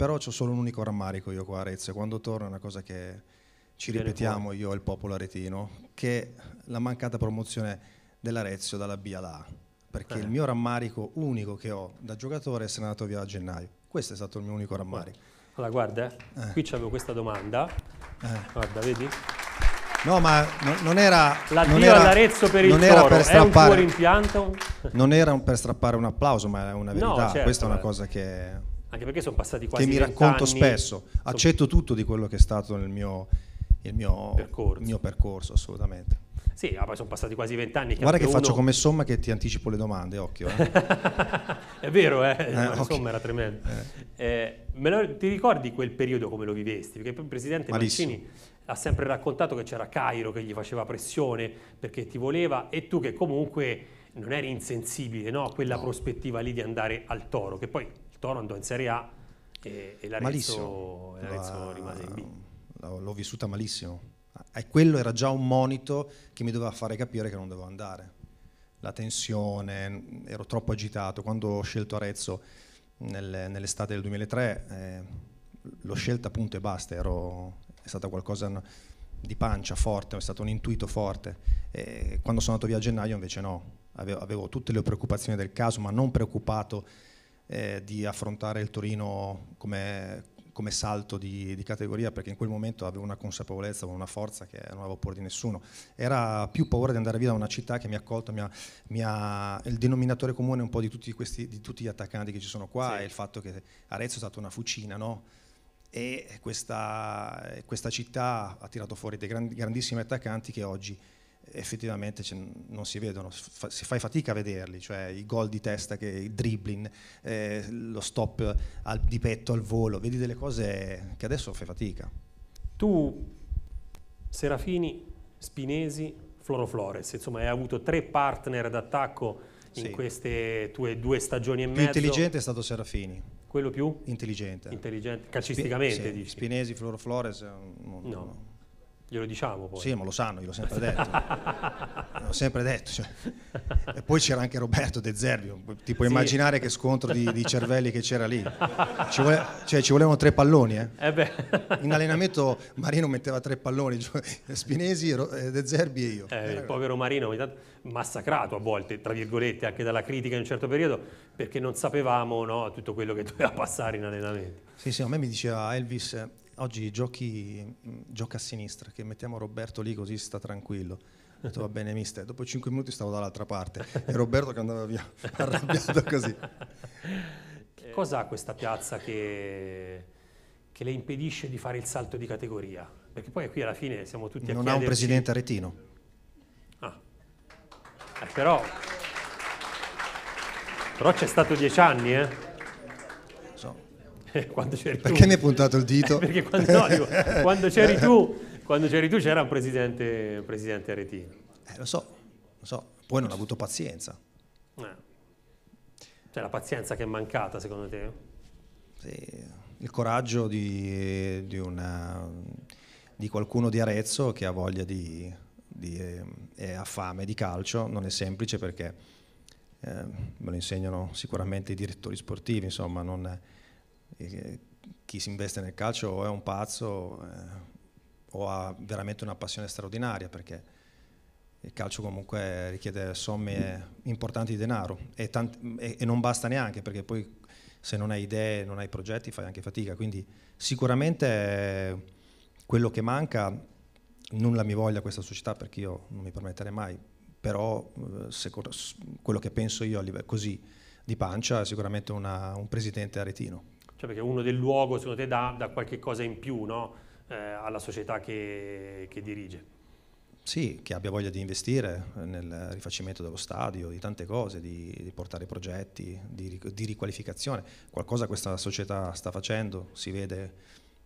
Però ho solo un unico rammarico io qua a Arezzo e quando torno è una cosa che ci ripetiamo io e il popolo aretino, che la mancata promozione dell'Arezzo dalla B alla A. Perché eh. il mio rammarico unico che ho da giocatore è se andato via a gennaio. Questo è stato il mio unico rammarico. Eh. Allora guarda, eh, eh. qui c'avevo questa domanda. Eh. Guarda, vedi? No, ma non era... L'addio non era, all'Arezzo per il non toro. per strappare, è un tuo rimpianto? Non era un, per strappare un applauso, ma è una verità. No, certo, Questa è una certo, cosa che anche perché sono passati quasi che mi racconto anni, spesso, accetto tutto di quello che è stato il mio, il mio, percorso. mio percorso. assolutamente. Sì, ah, sono passati quasi vent'anni. Guarda che uno... faccio come somma che ti anticipo le domande, occhio. Eh. è vero, eh? eh no, okay. somma era tremendo. Eh. eh lo, ti ricordi quel periodo come lo vivesti? Perché il presidente Malissimo. Mancini ha sempre raccontato che c'era Cairo che gli faceva pressione perché ti voleva e tu che comunque non eri insensibile no, a quella no. prospettiva lì di andare al toro, che poi Toro andò in Serie A e, e l'Arezzo, l'Arezzo rimase in B. L'ho vissuta malissimo. E quello era già un monito che mi doveva fare capire che non dovevo andare. La tensione, ero troppo agitato. Quando ho scelto Arezzo nel, nell'estate del 2003, eh, l'ho scelta appunto e basta. Ero, è stata qualcosa di pancia forte, è stato un intuito forte. E quando sono andato via a gennaio invece no, avevo, avevo tutte le preoccupazioni del caso, ma non preoccupato eh, di affrontare il Torino come, come salto di, di, categoria perché in quel momento avevo una consapevolezza, una forza che non avevo paura di nessuno. Era più paura di andare via da una città che mi ha accolto, mi ha, mi ha, il denominatore comune un po' di tutti, questi, di tutti gli attaccanti che ci sono qua sì. è il fatto che Arezzo è stata una fucina, no? E questa, questa città ha tirato fuori dei grandissimi attaccanti che oggi effettivamente non si vedono, si fai fatica a vederli, cioè i gol di testa, che, il dribbling, eh, lo stop al, di petto al volo, vedi delle cose che adesso fai fatica. Tu, Serafini, Spinesi, Floro Flores, insomma hai avuto tre partner d'attacco in sì. queste tue due stagioni e più mezzo. intelligente è stato Serafini. Quello più? Intelligente. Intelligente, calcisticamente Sp- sì, Spinesi, Floro Flores, eh, no. no. no. Glielo diciamo poi. Sì, ma lo sanno, gliel'ho sempre detto. l'ho sempre detto. Cioè. E poi c'era anche Roberto De Zerbi, ti puoi sì. immaginare che scontro di, di cervelli che c'era lì. Ci, vole... cioè, ci volevano tre palloni. Eh. Eh In allenamento Marino metteva tre palloni, cioè, Spinesi, eh, De Zerbi e io. Eh, il povero Marino massacrato a volte, tra virgolette, anche dalla critica in un certo periodo, perché non sapevamo no, tutto quello che doveva passare in allenamento. Sì, sì, a me mi diceva Elvis, oggi giochi, mm, gioca a sinistra, che mettiamo Roberto lì così sta tranquillo. Ho detto va bene mister, dopo 5 minuti stavo dall'altra parte e Roberto che andava via arrabbiato così. Che cosa ha questa piazza che, che, le impedisce di fare il salto di categoria? Perché poi qui alla fine siamo tutti non a Non ha un presidente aretino. Ah, eh, però... Però c'è stato 10 anni, eh? quando c'eri perché tu, mi hai puntato il dito? perché quando, no, dico, quando, c'eri tu, quando, c'eri tu, c'era un presidente, un presidente aretino. Eh, lo so, lo so, poi non ha avuto pazienza. Eh. Cioè la pazienza che è mancata secondo te? Sì, il coraggio di, di, una, di qualcuno di Arezzo che ha voglia di, di, eh, e ha fame di calcio, non è semplice perché eh, me lo insegnano sicuramente i direttori sportivi, insomma non... È, eh, chi si investe nel calcio o è un pazzo eh, o ha veramente una passione straordinaria perché il calcio comunque richiede somme importanti di denaro e, tanti, e, e non basta neanche perché poi se non hai idee, non hai progetti fai anche fatica, quindi sicuramente quello che manca, nulla mi voglia questa società perché io non mi permetterei mai, però eh, se, quello che penso io a livello, così di pancia è sicuramente una, un presidente aretino. Cioè perché uno del luogo secondo te dà, dà qualche cosa in più no? eh, alla società che, che dirige? sì, che abbia voglia di investire nel rifacimento dello stadio, di tante cose, di, di portare progetti, di, di, riqualificazione. Qualcosa questa società sta facendo, si vede,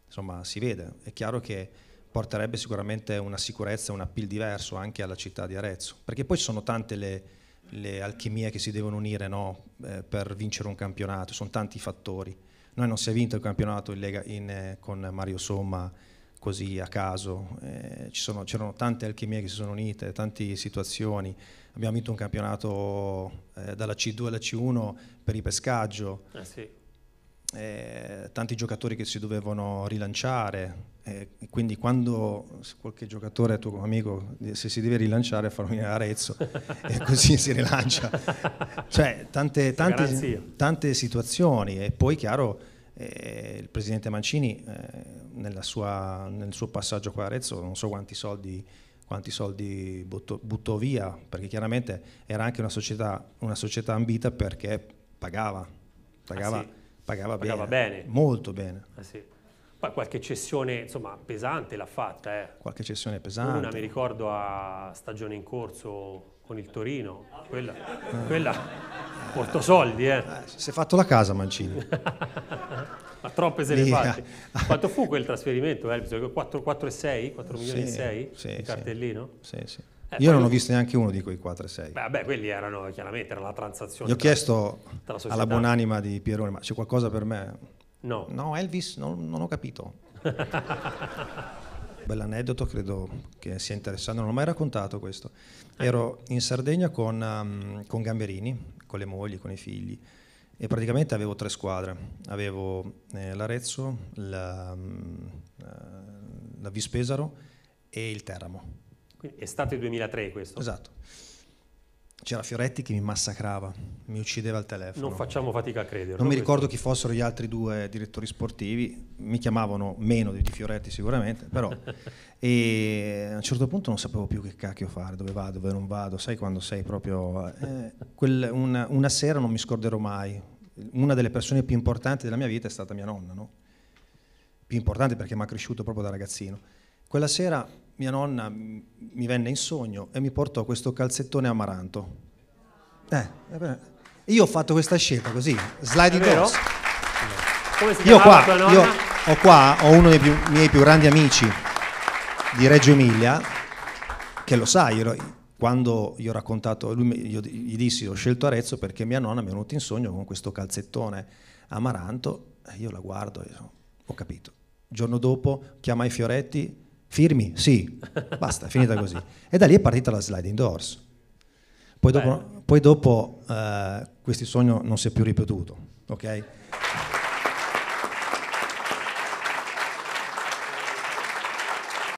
insomma, si vede. È chiaro che porterebbe sicuramente una sicurezza, un appeal diverso anche alla città di Arezzo, perché poi ci sono tante le, le alchimie che si devono unire no? eh, per vincere un campionato, sono tanti i fattori. Noi non si è vinto il campionato in Lega in, eh, con Mario Somma così a caso, eh, c'erano tante alchimie che si sono unite, tante situazioni, abbiamo vinto un campionato eh, dalla C2 alla C1 per il pescaggio, eh sì eh, tanti giocatori che si dovevano rilanciare, eh, quindi quando qualche giocatore, tuo amico, se si deve rilanciare farò venire Arezzo e così si rilancia. Cioè tante, tante, tante situazioni e poi chiaro eh, il presidente Mancini eh, sua, nel suo passaggio qua a Arezzo non so quanti soldi quanti soldi buttò, buttò via, perché chiaramente era anche una società, una società ambita perché pagava, pagava ah, sì pagava, pagava bene, bene, molto bene. Eh sì. Poi qualche cessione insomma, pesante l'ha fatta. Eh. Qualche cessione pesante. Una mi ricordo a stagione in corso con il Torino, quella, eh. quella portò soldi. Eh. Ah, si è fatto la casa Mancini. Ma troppe se Lì. fatte. Quanto fu quel trasferimento, Elvis? 4, 4 e 6? 4 milioni sì, e 6? Sì, il cartellino? Sì, sì. Eh, Io non ho visto neanche uno di quei 4 e 6. Beh, beh, quelli erano chiaramente era la transazione. Gli ho chiesto tra, tra alla buonanima di Pierone, ma c'è qualcosa per me? No. No, Elvis, no, non ho capito. Bell'aneddoto, credo che sia interessante, non l'ho mai raccontato questo. Ah. Ero in Sardegna con, um, con Gamberini, con le mogli, con i figli e praticamente avevo tre squadre. Avevo eh, l'Arezzo, la, um, la Vispesaro e il Teramo Estate 2003 questo? Esatto. C'era Fioretti che mi massacrava, mi uccideva al telefono. Non facciamo fatica a credere. Non mi ricordo chi fossero gli altri due direttori sportivi, mi chiamavano meno di Fioretti sicuramente, però e a un certo punto non sapevo più che cacchio fare, dove vado, dove non vado, sai quando sei proprio... Eh, quel, una, una, sera non mi scorderò mai, una delle persone più importanti della mia vita è stata mia nonna, no? più importante perché mi ha cresciuto proprio da ragazzino. Quella sera mia nonna mi venne in sogno e mi portò questo calzettone amaranto. Eh, io ho fatto questa scelta così, slide doors. Io qua, io ho qua, ho uno dei più, miei più grandi amici di Reggio Emilia, che lo sai, quando gli ho raccontato, lui, io gli dissi ho scelto Arezzo perché mia nonna mi è venuta in sogno con questo calzettone amaranto, io la guardo e ho capito. Il giorno dopo chiamai Fioretti, Firmi? Sì. Basta, è finita così. E da lì è partita la sliding doors. Poi dopo, poi dopo uh, eh, questo sogno non si è più ripetuto, ok?